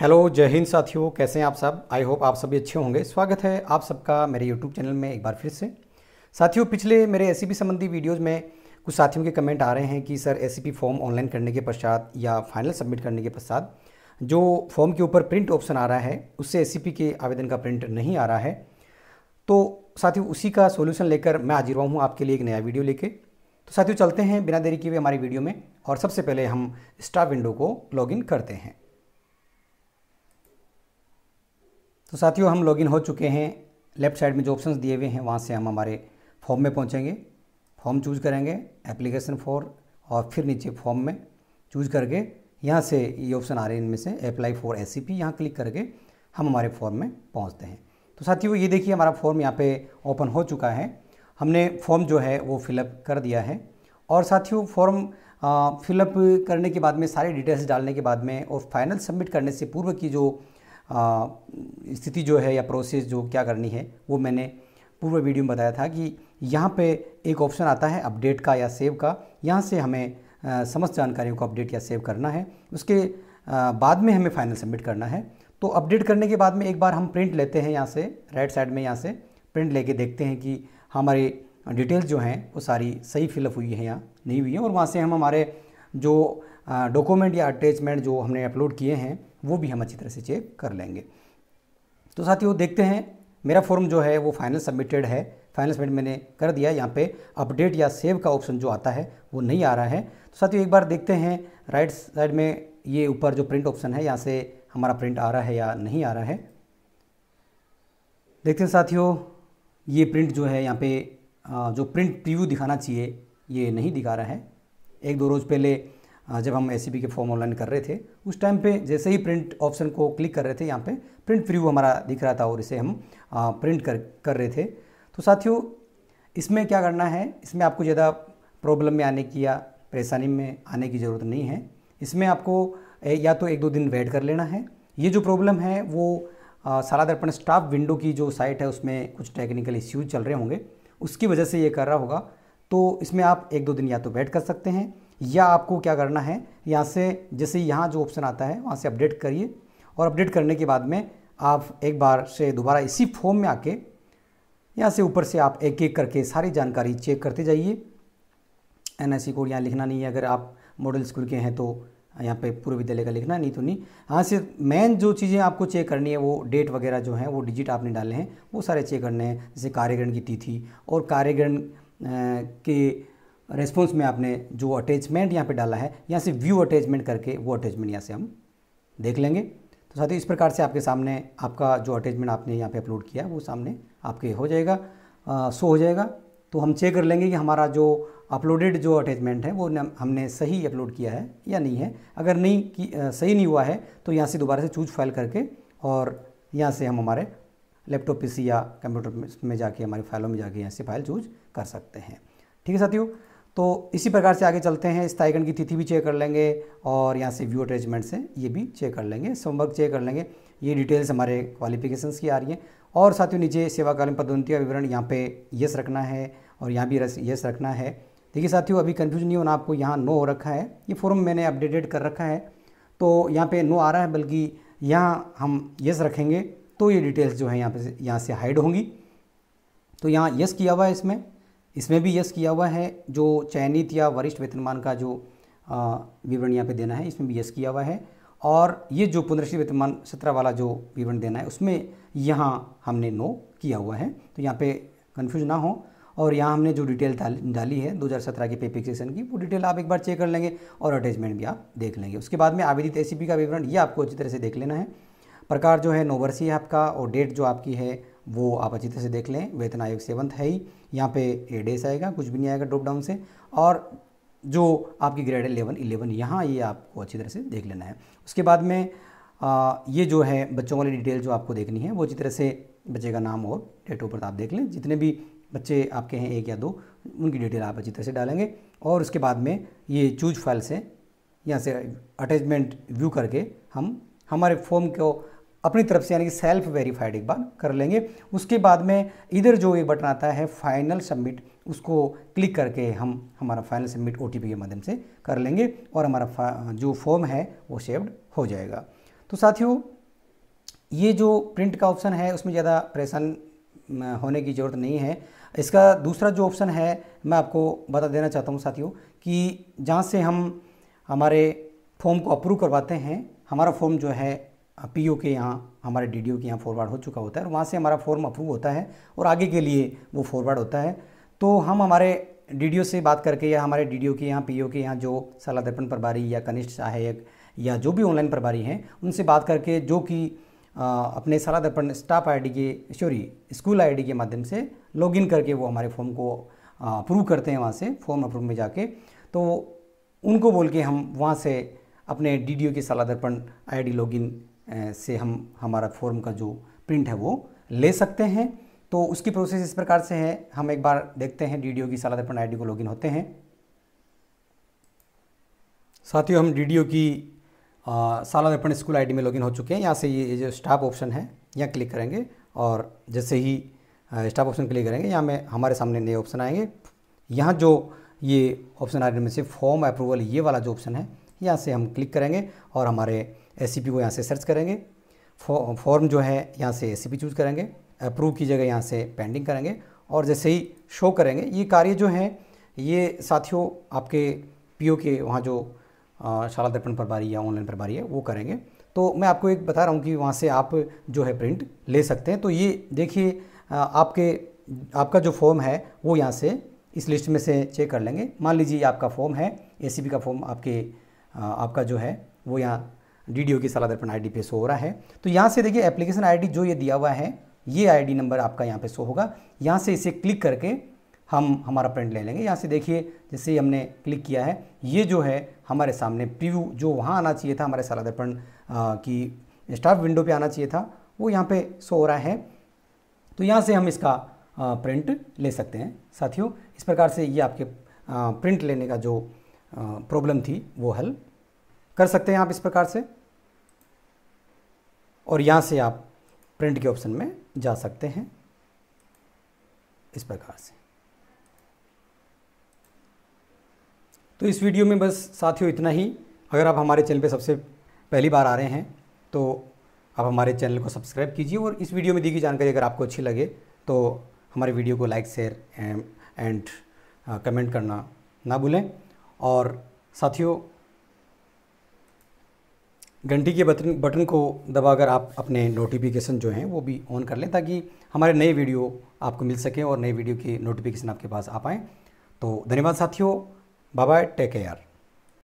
hello जय हिंद साथियों कैसे हैं आप सब आई होप आप सभी अच्छे होंगे स्वागत है आप सबका मेरे यूट्यूब चैनल में एक बार फिर से साथियों पिछले मेरे एस संबंधी वीडियोज़ में कुछ साथियों के कमेंट आ रहे हैं कि सर एस फॉर्म ऑनलाइन करने के पश्चात या फाइनल सबमिट करने के पश्चात जो फॉर्म के ऊपर प्रिंट ऑप्शन आ रहा है उससे एस के आवेदन का प्रिंट नहीं आ रहा है तो साथियों उसी का सोल्यूशन लेकर मैं हाजिर हुआ हूँ आपके लिए एक नया वीडियो लेके तो साथियों चलते हैं बिना देरी किए हुए हमारी वीडियो में और सबसे पहले हम स्टाफ विंडो को लॉगिन करते हैं तो साथियों हम लॉगिन हो चुके हैं लेफ्ट साइड में जो ऑप्शंस दिए हुए हैं वहाँ से हम हमारे फॉर्म में पहुँचेंगे फॉर्म चूज करेंगे एप्लीकेशन फॉर और फिर नीचे फॉर्म में चूज करके यहाँ से ये ऑप्शन आ रहे हैं इनमें से apply for S C P यहाँ क्लिक करके हम हमारे फॉर्म में पहुँचते हैं तो साथियों ये देखिए हमारा फॉर्म यहाँ पे ओपन हो चुका है हमने फॉर्म जो है वो फिलअप कर दिया है और साथियों फॉर्म फिलअप करने के बाद में सारी डिटेल्स डालने के बाद में और फाइनल सबमिट करने से पूर्व की जो स्थिति जो है या प्रोसेस जो क्या करनी है वो मैंने पूर्व वीडियो में बताया था कि यहाँ पे एक ऑप्शन आता है अपडेट का या सेव का यहाँ से हमें समस्त जानकारियों को अपडेट या सेव करना है उसके बाद में हमें फाइनल सबमिट करना है तो अपडेट करने के बाद में एक बार हम प्रिंट लेते हैं यहाँ से राइट साइड में यहाँ से प्रिंट लेके देखते हैं कि हमारे डिटेल्स जो हैं वो सारी सही फिलअप हुई है या नहीं हुई है और वहाँ से हम हमारे जो डॉक्यूमेंट या अटैचमेंट जो हमने अपलोड किए हैं वो भी हम अच्छी तरह से चेक कर लेंगे तो साथियों देखते हैं मेरा फॉर्म जो है वो फाइनल सबमिटेड है फाइनल सबमिट मैंने कर दिया यहाँ पे अपडेट या सेव का ऑप्शन जो आता है वो नहीं आ रहा है तो साथियों एक बार देखते हैं राइट साइड में ये ऊपर जो प्रिंट ऑप्शन है यहाँ से हमारा प्रिंट आ रहा है या नहीं आ रहा है देखते हैं साथियों ये प्रिंट जो है यहाँ पे जो प्रिंट प्रीव्यू दिखाना चाहिए ये नहीं दिखा रहा है एक दो रोज़ पहले जब हम ए e के फॉर्म ऑनलाइन कर रहे थे उस टाइम पे जैसे ही प्रिंट ऑप्शन को क्लिक कर रहे थे यहाँ पे प्रिंट प्रीव्यू हमारा दिख रहा था और इसे हम प्रिंट कर कर रहे थे तो साथियों इसमें क्या करना है इसमें आपको ज़्यादा प्रॉब्लम में आने की या परेशानी में आने की ज़रूरत नहीं है इसमें आपको या तो एक दो दिन वेट कर लेना है ये जो प्रॉब्लम है वो सारा दर्पण स्टाफ विंडो की जो साइट है उसमें कुछ टेक्निकल इश्यूज चल रहे होंगे उसकी वजह से ये कर रहा होगा तो इसमें आप एक दो दिन या तो वेट कर सकते हैं या आपको क्या करना है यहाँ से जैसे यहाँ जो ऑप्शन आता है वहाँ से अपडेट करिए और अपडेट करने के बाद में आप एक बार से दोबारा इसी फॉर्म में आके यहाँ से ऊपर से आप एक एक करके सारी जानकारी चेक करते जाइए एन आई कोड यहाँ लिखना नहीं है अगर आप मॉडल स्कूल के हैं तो यहाँ पे पूर्व विद्यालय का लिखना नहीं तो नहीं हाँ से मेन जो चीज़ें आपको चेक करनी है वो डेट वगैरह जो है वो डिजिट आपने डाले हैं वो सारे चेक करने हैं जैसे कार्यग्रहण की तिथि और कार्यग्रहण के रेस्पॉन्स में आपने जो अटैचमेंट यहाँ पे डाला है यहाँ से व्यू अटैचमेंट करके वो अटैचमेंट यहाँ से हम देख लेंगे तो साथियों इस प्रकार से आपके सामने आपका जो अटैचमेंट आपने यहाँ पे अपलोड किया वो सामने आपके हो जाएगा आ, शो हो जाएगा तो हम चेक कर लेंगे कि हमारा जो अपलोडेड जो अटैचमेंट है वो हमने सही अपलोड किया है या नहीं है अगर नहीं कि आ, सही नहीं हुआ है तो यहाँ से दोबारा से चूज फाइल करके और यहाँ से हम हमारे लैपटॉप पीसी या कंप्यूटर में जाके हमारे फाइलों में जाके यहाँ से फाइल चूज कर सकते हैं ठीक है साथियों तो इसी प्रकार से आगे चलते हैं इस की तिथि भी चेक कर लेंगे और यहाँ से व्यू अटैचमेंट से ये भी चेक कर लेंगे सोमवर्ग चेक कर लेंगे ये डिटेल्स हमारे क्वालिफिकेशंस की आ रही हैं और साथ ही नीचे सेवाकालीन पदोन्नति का विवरण यहाँ पे यस रखना है और यहाँ भी यस रखना है देखिए साथियों अभी कन्फ्यूजन नहीं होना आपको यहाँ नो हो रखा है ये फॉर्म मैंने अपडेटेड कर रखा है तो यहाँ पे नो आ रहा है बल्कि यहाँ हम यस रखेंगे तो ये डिटेल्स जो है यहाँ पे यहाँ से हाइड होंगी तो यहाँ यस किया हुआ है इसमें इसमें भी यस किया हुआ है जो चयनित या वरिष्ठ वेतनमान का जो विवरण यहाँ पे देना है इसमें भी यस किया हुआ है और ये जो पुनर्शित वेतनमान सत्रह वाला जो विवरण देना है उसमें यहाँ हमने नो किया हुआ है तो यहाँ पे कन्फ्यूज ना हो और यहाँ हमने जो डिटेल डाली है 2017 के पे फिक्सेशन की वो डिटेल आप एक बार चेक कर लेंगे और अटैचमेंट भी आप देख लेंगे उसके बाद में आवेदित ए e का विवरण ये आपको अच्छी तरह से देख लेना है प्रकार जो है नोवर्सी है आपका और डेट जो आपकी है वो आप अच्छी तरह से देख लें वेतन आयोग सेवंथ है ही यहाँ पे ए डेस आएगा कुछ भी नहीं आएगा ड्रॉप डाउन से और जो आपकी ग्रेड है इलेवन इलेवन यहाँ ये आपको अच्छी तरह से देख लेना है उसके बाद में आ, ये जो है बच्चों वाली डिटेल जो आपको देखनी है वो अच्छी तरह से बच्चे का नाम और डेट ऑफ बर्थ आप देख लें जितने भी बच्चे आपके हैं एक या दो उनकी डिटेल आप अच्छी तरह से डालेंगे और उसके बाद में ये चूज फाइल से यहाँ से अटैचमेंट व्यू करके हम हमारे फॉर्म को अपनी तरफ से यानी कि सेल्फ वेरीफाइड एक बार कर लेंगे उसके बाद में इधर जो एक बटन आता है फाइनल सबमिट उसको क्लिक करके हम हमारा फाइनल सबमिट ओ के माध्यम से कर लेंगे और हमारा जो फॉर्म है वो सेव्ड हो जाएगा तो साथियों ये जो प्रिंट का ऑप्शन है उसमें ज़्यादा परेशान होने की ज़रूरत नहीं है इसका दूसरा जो ऑप्शन है मैं आपको बता देना चाहता हूँ साथियों कि जहाँ से हम हमारे फॉर्म को अप्रूव करवाते हैं हमारा फॉर्म जो है पी ओ के यहाँ हमारे डी डी ओ के यहाँ फॉरवर्ड हो चुका होता है और वहाँ से हमारा फॉर्म अप्रूव होता है और आगे के लिए वो फॉरवर्ड होता है तो हम हमारे डी डी ओ से बात करके या हमारे डी डी ओ के यहाँ पी ओ के यहाँ जो सलाह दर्पण प्रभारी या कनिष्ठ सहायक या जो भी ऑनलाइन प्रभारी हैं उनसे बात करके जो कि अपने सलाह दर्पण स्टाफ आईडी के सॉरी स्कूल आईडी के माध्यम से लॉगिन करके वो हमारे फॉर्म को अप्रूव करते हैं वहाँ से फॉर्म अप्रूव में जाके तो उनको बोल के हम वहाँ से अपने डी डी ओ के सलाह दर्पण आई डी लॉगिन से हम हमारा फॉर्म का जो प्रिंट है वो ले सकते हैं तो उसकी प्रोसेस इस प्रकार से है हम एक बार देखते हैं डी की साला दर्पण आई को लॉगिन होते हैं साथियों हम डी की सलाह दर्पण स्कूल आईडी में लॉगिन हो चुके हैं यहाँ से ये जो स्टाफ ऑप्शन है यहाँ क्लिक करेंगे और जैसे ही स्टाफ ऑप्शन क्लिक करेंगे यहाँ में हमारे सामने नए ऑप्शन आएंगे यहाँ जो ये ऑप्शन आ रहे में से फॉर्म अप्रूवल ये वाला जो ऑप्शन है यहाँ से हम क्लिक करेंगे और हमारे एस को यहाँ से सर्च करेंगे फॉर्म जो है यहाँ से एस चूज़ करेंगे अप्रूव की जगह यहाँ से पेंडिंग करेंगे और जैसे ही शो करेंगे ये कार्य जो है ये साथियों आपके पीओ के वहाँ जो शाला दर्पण प्रभारी या ऑनलाइन प्रभारी है वो करेंगे तो मैं आपको एक बता रहा हूँ कि वहाँ से आप जो है प्रिंट ले सकते हैं तो ये देखिए आपके आपका जो फॉर्म है वो यहाँ से इस लिस्ट में से चेक कर लेंगे मान लीजिए आपका फॉर्म है एसीबी का फॉर्म आपके आपका जो है वो यहाँ डी डी ओ की सलाह दर्पण आई पे शो हो रहा है तो यहाँ से देखिए एप्लीकेशन आई जो ये दिया हुआ है ये आई नंबर आपका यहाँ पे शो होगा यहाँ से इसे क्लिक करके हम हमारा प्रिंट ले लेंगे यहाँ से देखिए जैसे हमने क्लिक किया है ये जो है हमारे सामने प्रीव्यू जो वहाँ आना चाहिए था हमारे सलाह दर्पण की स्टाफ विंडो पे आना चाहिए था वो यहाँ पे शो हो रहा है तो यहाँ से हम इसका प्रिंट ले सकते हैं साथियों इस प्रकार से ये आपके प्रिंट लेने का जो प्रॉब्लम थी वो हल कर सकते हैं आप इस प्रकार से और यहाँ से आप प्रिंट के ऑप्शन में जा सकते हैं इस प्रकार से तो इस वीडियो में बस साथियों इतना ही अगर आप हमारे चैनल पे सबसे पहली बार आ रहे हैं तो आप हमारे चैनल को सब्सक्राइब कीजिए और इस वीडियो में दी गई जानकारी अगर आपको अच्छी लगे तो हमारे वीडियो को लाइक शेयर एंड कमेंट करना ना भूलें और साथियों घंटी के बटन बटन को दबाकर आप अपने नोटिफिकेशन जो हैं वो भी ऑन कर लें ताकि हमारे नए वीडियो आपको मिल सके और नए वीडियो की नोटिफिकेशन आपके पास आ पाएँ तो धन्यवाद साथियों बाय टेक केयर